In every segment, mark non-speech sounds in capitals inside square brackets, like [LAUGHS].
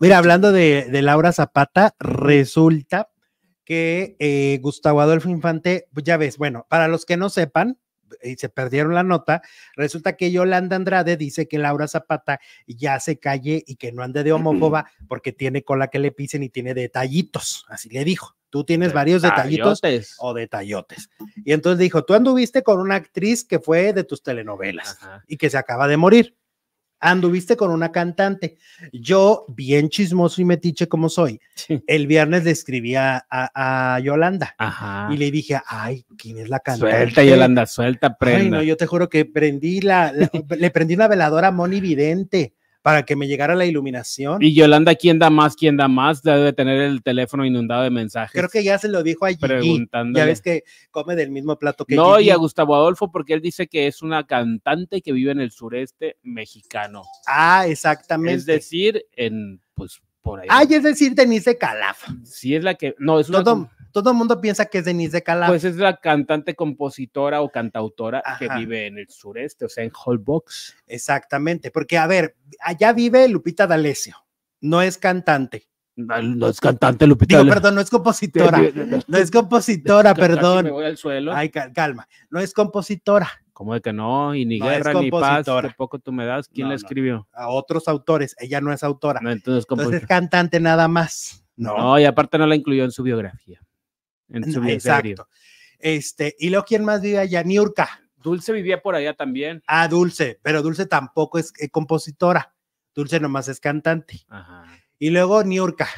Mira, hablando de, Laura Zapata, resulta que eh, Gustavo Adolfo Infante, pues, ya ves, bueno, para los que no sepan y se perdieron la nota, resulta que Yolanda Andrade dice que Laura Zapata ya se calle y que no ande de homófoba porque tiene cola que le pisen y tiene detallitos, así le dijo. Tú tienes varios detallitos o detallotes. Y entonces dijo, tú anduviste con una actriz que fue de tus telenovelas y que se acaba de morir anduviste con una cantante. Yo, bien chismoso y metiche como soy, el viernes le escribí a, Yolanda y le dije, ay, ¿quién es la cantante? Suelta, Yolanda, suelta, prenda. Ay, no, yo te juro que prendí la, [LAUGHS] le prendí una veladora a Moni Vidente para que me llegara la iluminación. Y Yolanda, ¿quién da más? ¿Quién da más? Debe tener el teléfono inundado de mensajes. Creo que ya se lo dijo a Gigi. Ya ves que come del mismo plato que No, y a Gustavo Adolfo, porque él dice que es una cantante que vive en el sureste mexicano. Ah, exactamente. Es decir, en, pues, por ahí. Ah, es decir, Denise Calaf. Sí, es la que, no, es una... Todo el mundo piensa que es Denise de Calaf. Pues es la cantante, compositora o cantautora que vive en el sureste, o sea, en Holbox. Exactamente, porque a ver, allá vive Lupita D'Alessio, no es cantante. No, es cantante Lupita. Digo, perdón, no es compositora. No es compositora, perdón. Me voy al suelo. Ay, calma. No es compositora. ¿Cómo de que no? Y ni guerra ni paz, tampoco tú me das. ¿Quién la escribió? A otros autores. Ella no es autora. entonces, entonces es cantante nada más. No. y aparte no la incluyó en su biografía en su Exacto. Este, y luego, ¿quién más vive allá? Niurka. Dulce vivía por allá también. Ah, Dulce, pero Dulce tampoco es eh, compositora. Dulce nomás es cantante. Ajá. Y luego Niurka.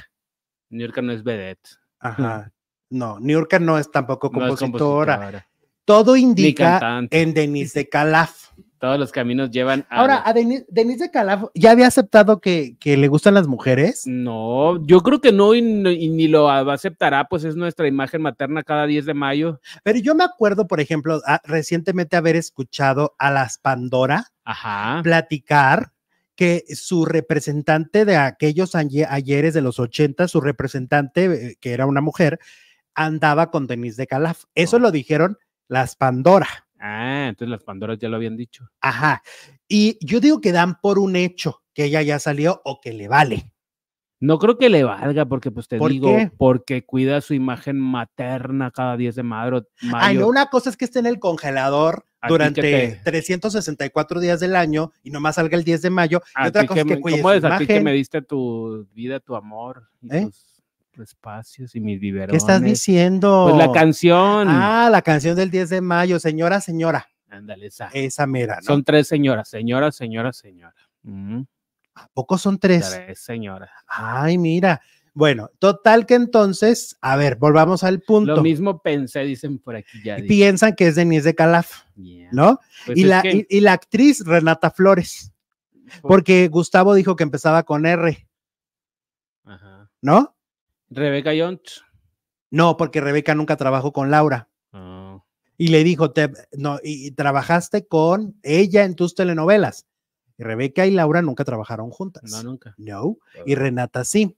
Niurka no es vedette. Ajá. No, Niurka no es tampoco [LAUGHS] compositora. Todo indica en Denise de Calaf todos los caminos llevan a... Ahora, a Denise, de Calaf, ¿ya había aceptado que, le gustan las mujeres? No, yo creo que no y, ni lo aceptará, pues es nuestra imagen materna cada 10 de mayo. Pero yo me acuerdo, por ejemplo, recientemente haber escuchado a las Pandora platicar que su representante de aquellos ayeres de los 80, su representante, eh, que era una mujer, andaba con Denise de Calaf. Eso oh. lo dijeron las Pandora. Ah, entonces las Pandoras ya lo habían dicho. Ajá. Y yo digo que dan por un hecho que ella ya salió o que le vale. No creo que le valga, porque pues te digo, porque cuida su imagen materna cada 10 de mayo. Ay, una cosa es que esté en el congelador durante 364 días del año y nomás salga el 10 de mayo. ¿Cómo es que me diste tu vida, tu amor? Y ¿Eh? espacios y mis biberones. ¿Qué estás diciendo? Pues la canción. Ah, la canción del 10 de mayo, señora, señora. Ándale, esa. Esa mera, ¿no? Son tres señoras, señora, señora, señora. ¿A poco son tres? Tres señoras. Ay, mira. Bueno, total que entonces, a ver, volvamos al punto. Lo mismo pensé, dicen por aquí ya. Y piensan que es Denise de Calaf, ¿no? Pues y, la, y, la actriz Renata Flores, pues porque Gustavo dijo que empezaba con R. Ajá. ¿No? Rebeca Jones. No, porque Rebeca nunca trabajó con Laura. Ah. Y le dijo, te, no, y, trabajaste con ella en tus telenovelas. Y Rebeca y Laura nunca trabajaron juntas. No, nunca. No. Y Renata sí.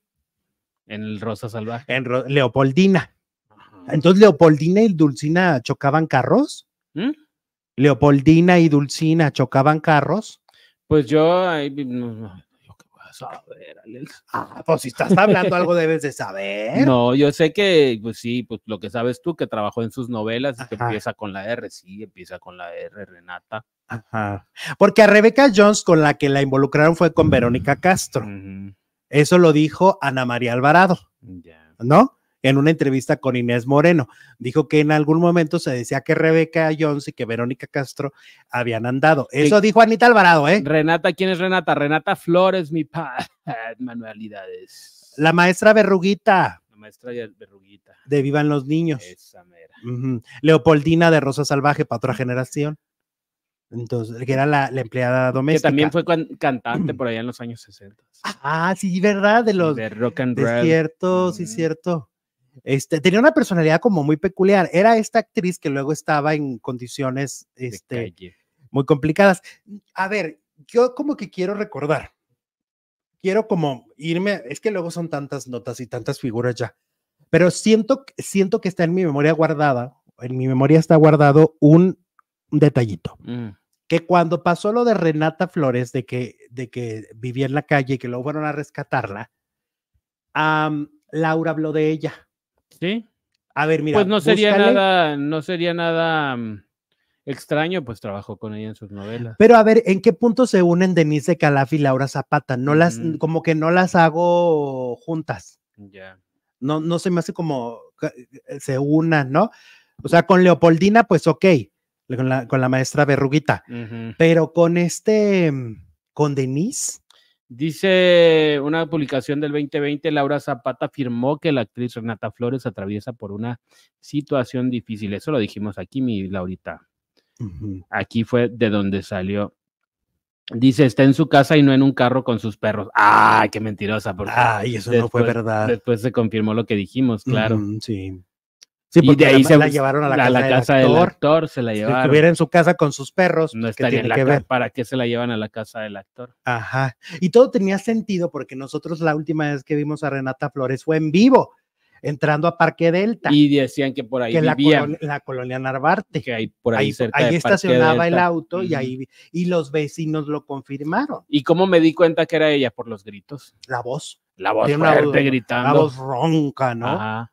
En el Rosa Salvaje. En Leopoldina. Entonces Leopoldina y Dulcina chocaban carros. ¿Mm? Leopoldina y Dulcina chocaban carros. Pues yo, saber, Alex? Ah, pues si estás hablando algo debes de saber. No, yo sé que, pues sí, pues lo que sabes tú, que trabajó en sus novelas, que empieza con la R, sí, empieza con la R, Renata. Ajá. Porque a Rebeca Jones con la que la involucraron fue con Verónica Castro. Eso lo dijo Ana María Alvarado. ¿No? en una entrevista con Inés Moreno. Dijo que en algún momento se decía que Rebeca Jones y que Verónica Castro habían andado. Eso dijo Anita Alvarado, ¿eh? Renata, ¿quién es Renata? Renata Flores, mi pa. [LAUGHS] Manualidades. La maestra Verruguita. La maestra Verruguita. De Vivan los Niños. Esa mera. Leopoldina de Rosa Salvaje, para otra generación. Entonces, que era la, empleada doméstica. Que también fue cantante mm. por allá en los años 60. Ah, sí, ¿verdad? De los... De rock and roll. Es cierto, sí, cierto. Este, tenía una personalidad como muy peculiar. Era esta actriz que luego estaba en condiciones este, muy complicadas. A ver, yo como que quiero recordar, quiero como irme, es que luego son tantas notas y tantas figuras ya, pero siento, siento que está en mi memoria guardada, en mi memoria está guardado un detallito. Mm. Que cuando pasó lo de Renata Flores, de que, de que vivía en la calle y que luego fueron a rescatarla, Laura habló de ella Sí. A ver, mira. Pues no sería nada, no sería nada mm, extraño, pues trabajo con ella en sus novelas. Pero a ver, ¿en qué punto se unen Denise de Calaf y Laura Zapata? No las, mm. como que no las hago juntas. Ya. No, no se me hace como eh, se unan, ¿no? O sea, con Leopoldina, pues ok, con la, maestra verruguita, pero con este, mm, con Denise. Dice una publicación del 2020, Laura Zapata afirmó que la actriz Renata Flores atraviesa por una situación difícil. Eso lo dijimos aquí, mi Laurita. Aquí fue de donde salió. Dice, está en su casa y no en un carro con sus perros. ¡Ay, qué mentirosa! Porque Ay, eso no fue verdad. Después se confirmó lo que dijimos, claro. sí y de ahí se la llevaron a la, casa, del, actor. Se la llevaron. Si estuviera en su casa con sus perros, no estaría que ver? ¿Para qué se la llevan a la casa del actor? Ajá. Y todo tenía sentido porque nosotros la última vez que vimos a Renata Flores fue en vivo entrando a Parque Delta. Y decían que por ahí que La, colonia, Narvarte. Que hay por ahí, cerca estacionaba el auto y ahí y los vecinos lo confirmaron. ¿Y cómo me di cuenta que era ella? Por los gritos. La voz. La voz gritando. La voz ronca, ¿no?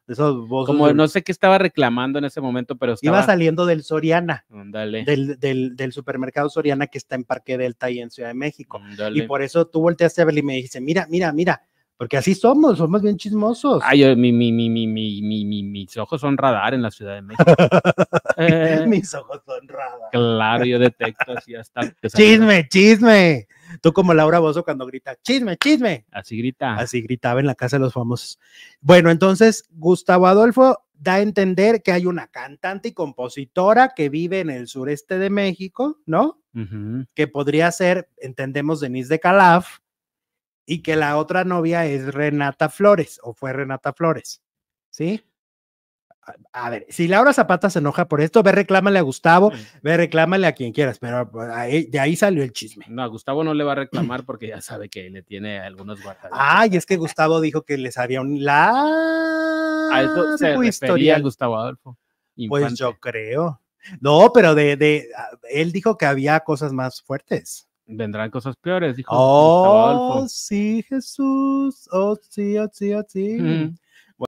Como no sé qué estaba reclamando en ese momento, pero estaba... Iba saliendo del Soriana. dale Del, del, supermercado Soriana que está en Parque Delta y en Ciudad de México. Y por eso tú volteaste a ver y me dijiste, mira, mira, mira, porque así somos, somos bien chismosos. Ay, mi, mis ojos son radar en la Ciudad de México. [LAUGHS] Eh, mis ojos son radar. Claro, yo detecto así hasta. Chisme, chisme. Tú como Laura Bozo cuando grita, chisme, chisme. Así grita. Así gritaba en la casa de los famosos. Bueno, entonces Gustavo Adolfo da a entender que hay una cantante y compositora que vive en el sureste de México, ¿no? Que podría ser, entendemos, Denise de Calaf, y que la otra novia es Renata Flores o fue Renata Flores, ¿sí? A ver, si Laura Zapata se enoja por esto, ve reclámale a Gustavo, mm. ve reclámale a quien quieras, pero pues, de ahí salió el chisme. No, a Gustavo no le va a [CLEARS THROAT] reclamar porque ya sabe que le tiene algunos guardados. Ah, y es que Gustavo dijo que les había un la. se a Gustavo Adolfo. Pues yo creo. No, pero de, de, él dijo que había cosas más fuertes vendrán cosas peores, dijo. Oh, sí, Jesús. Oh, sí, oh, sí, oh, sí.